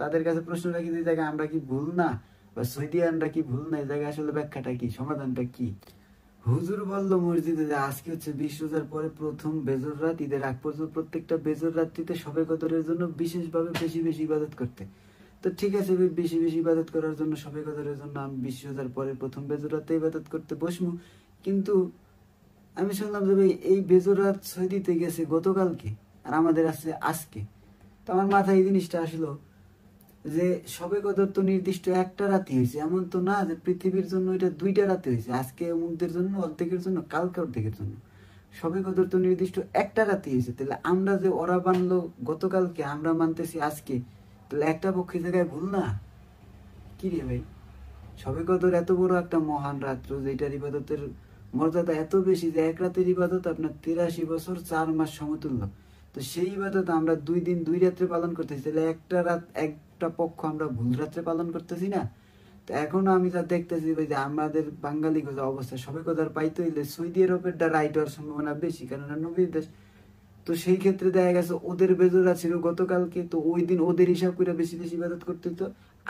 তাদের কাছে প্রশ্ন রাখি যে জায়গায় আমরা কি ভুল না বা সৌদিয়ানরা কি ভুল না এই জায়গায় আসলে ব্যাখ্যাটা কি সমাধানটা কি হুজুর বলল মসজিদে যে আজকে হচ্ছে বিশ রোজার পরে প্রথম বেজর রাত ঈদের আগ পর্যন্ত প্রত্যেকটা বেজর রাত্রিতে সবে কদরের জন্য বিশেষভাবে বেশি বেশি ইবাদত করতে তো ঠিক আছে বেশি বেশি ইবাদত করার জন্য সবে কদরের জন্য আমি বিশ রোজার পরে প্রথম বেজর রাতে ইবাদত করতে বসবো কিন্তু আমি শুনলাম যে ভাই এই বেজর রাত সৈদিতে গেছে গতকালকে আর আমাদের আছে আজকে তো আমার মাথায় এই জিনিসটা আসলো যে সবে কদর তো নির্দিষ্ট একটা রাতি হয়েছে এমন তো না যে পৃথিবীর জন্য এটা দুইটা রাতি হয়েছে আজকে অমুকদের জন্য অর্ধেকের জন্য কালকে অর্ধেকের জন্য সবে কদর তো নির্দিষ্ট একটা রাতি হয়েছে তাহলে আমরা যে ওরা মানলো গতকালকে আমরা মানতেছি আজকে তাহলে একটা পক্ষে জায়গায় ভুল না কি রে ভাই সবে কদর এত বড় একটা মহান রাত্র যেটার ইবাদতের মর্যাদা এত বেশি যে এক রাতের ইবাদত আপনার তিরাশি বছর চার মাস সমতুল্য তো সেই ইবাদত আমরা দুই দিন দুই রাত্রে পালন করতেছি তাহলে একটা রাত একটা পক্ষ আমরা ভুল রাত্রে পালন করতেছি না তো এখনো আমি যা দেখতেছি ভাই যে আমাদের বাঙালি গোজা অবস্থা সবে কোথার পাইতে হইলে সৌদি আরবের দ্বারা রাইট হওয়ার সম্ভাবনা বেশি কেননা নবীর দেশ তো সেই ক্ষেত্রে দেখা গেছে ওদের বেজরা ছিল গতকালকে তো ওই দিন ওদের হিসাব করে বেশি বেশি ইবাদত করতে হতো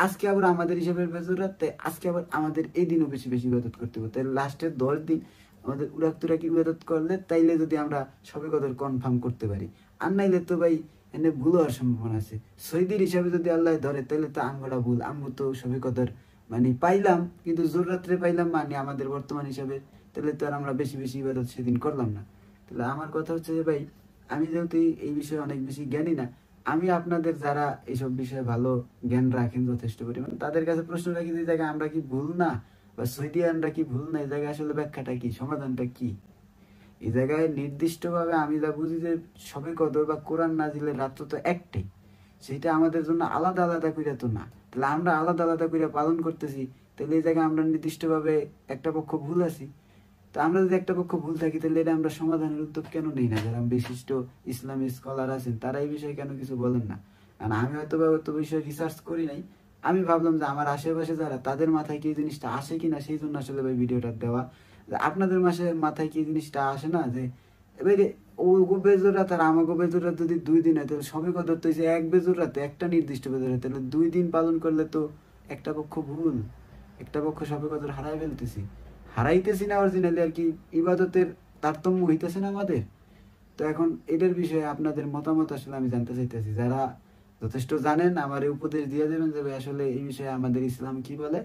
আজকে আবার আমাদের হিসাবের বেজোরা তাই আজকে আবার আমাদের এই দিনও বেশি বেশি ইবাদত করতে হতো তাই লাস্টের দশ দিন আমাদের উড়াক তুরাকি ইবাদত করলে তাইলে যদি আমরা সবে কদর কনফার্ম করতে পারি আর নাইলে তো ভাই এনে ভুল হওয়ার সম্ভাবনা আছে সৈদির হিসাবে যদি আল্লাহ ধরে তাহলে তো আঙ্গোটা ভুল আমি তো সবে কদর মানে পাইলাম কিন্তু জোর রাত্রে পাইলাম মানে আমাদের বর্তমান হিসাবে তাহলে তো আর আমরা বেশি বেশি ইবাদত সেদিন করলাম না তাহলে আমার কথা হচ্ছে যে ভাই আমি যেহেতু এই বিষয়ে অনেক বেশি জ্ঞানী না আমি আপনাদের যারা এইসব বিষয়ে ভালো জ্ঞান রাখেন যথেষ্ট পরিমাণ তাদের কাছে প্রশ্ন রাখি যে আমরা কি ভুল না বা সৌদিয়ানরা কি ভুল না এই জায়গায় আসলে ব্যাখ্যাটা কি সমাধানটা কি এই জায়গায় নির্দিষ্টভাবে আমি যা বুঝি যে সবে কদর বা কোরআন না দিলে রাত্র তো একটাই সেটা আমাদের জন্য আলাদা আলাদা করে তো না তাহলে আমরা আলাদা আলাদা করে পালন করতেছি তাহলে এই জায়গায় আমরা নির্দিষ্টভাবে একটা পক্ষ ভুল আছি তো আমরা যদি একটা পক্ষ ভুল থাকি তাহলে এটা আমরা সমাধানের উদ্যোগ কেন নিই না যারা বিশিষ্ট ইসলামী স্কলার আছেন তারা এই বিষয়ে কেন কিছু বলেন না কারণ আমি হয়তো বা অত বিষয়ে রিসার্চ করি নাই আমি ভাবলাম যে আমার আশেপাশে যারা তাদের মাথায় কি জিনিসটা আসে কি না সেই জন্য আসলে ভাই ভিডিওটা দেওয়া আপনাদের মাসে মাথায় কি জিনিসটা আসে না যে ও তার যদি দুই দিন হয় তাহলে তো এক রাতে একটা নির্দিষ্ট তাহলে দুই দিন পালন করলে তো একটা পক্ষ ভুল একটা পক্ষ সবই কদর হারাই ফেলতেছি হারাইতেছি না অরিজিনালি আর কি ইবাদতের তারতম্য হইতেছে না আমাদের তো এখন এটার বিষয়ে আপনাদের মতামত আসলে আমি জানতে চাইতেছি যারা যথেষ্ট জানেন এই উপদেশ দিয়ে দেবেন যে আসলে এই বিষয়ে আমাদের ইসলাম কি বলে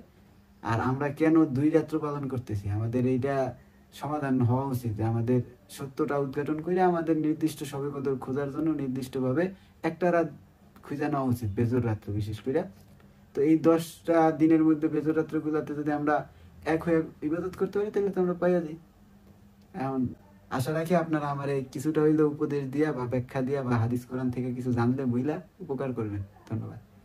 আর আমরা কেন দুই রাত্র পালন করতেছি আমাদের এইটা সমাধান হওয়া উচিত আমাদের সত্যটা উদ্ঘাটন করে আমাদের নির্দিষ্ট সবে কদর খোঁজার জন্য নির্দিষ্টভাবে একটা রাত খুঁজে নেওয়া উচিত বেজর রাত্র বিশেষ করে তো এই দশটা দিনের মধ্যে বেজর রাত্রগুলোতে যদি আমরা এক হয়ে ইবাদত করতে পারি তাহলে তো আমরা পাইয়া যাই এখন আশা রাখি আপনারা আমার এই কিছুটা হইলে উপদেশ দিয়া বা ব্যাখ্যা দিয়া বা হাদিস কোরআন থেকে কিছু জানলে বইলা উপকার করবেন ধন্যবাদ